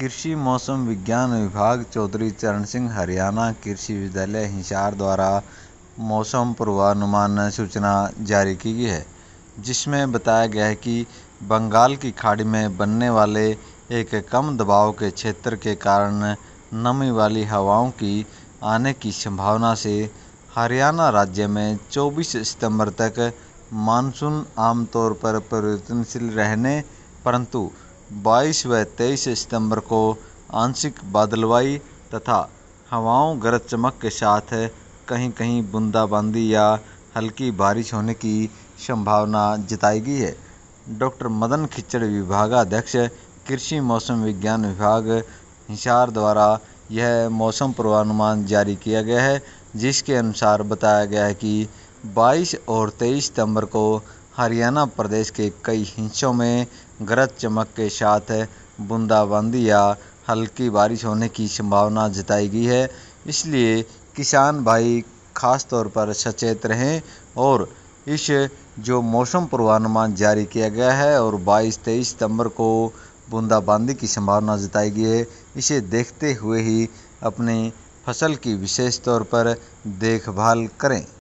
कृषि मौसम विज्ञान विभाग चौधरी चरण सिंह हरियाणा कृषि विद्यालय हिसार द्वारा मौसम पूर्वानुमान सूचना जारी की गई है जिसमें बताया गया है कि बंगाल की खाड़ी में बनने वाले एक कम दबाव के क्षेत्र के कारण नमी वाली हवाओं की आने की संभावना से हरियाणा राज्य में 24 सितंबर तक मानसून आमतौर पर परिवर्तनशील रहने परंतु बाईस व तेईस सितंबर को आंशिक बादलवाई तथा हवाओं गरज चमक के साथ कहीं कहीं बूंदाबांदी या हल्की बारिश होने की संभावना जताई गई है डॉक्टर मदन खिचड़ विभागाध्यक्ष कृषि मौसम विज्ञान विभाग हिसार द्वारा यह मौसम पूर्वानुमान जारी किया गया है जिसके अनुसार बताया गया है कि 22 और 23 सितंबर को हरियाणा प्रदेश के कई हिस्सों में गरज चमक के साथ बूंदाबांदी या हल्की बारिश होने की संभावना जताई गई है इसलिए किसान भाई खास तौर पर सचेत रहें और इस जो मौसम पूर्वानुमान जारी किया गया है और 22 तेईस सितंबर को बूंदाबांदी की संभावना जताई गई है इसे देखते हुए ही अपनी फसल की विशेष तौर पर देखभाल करें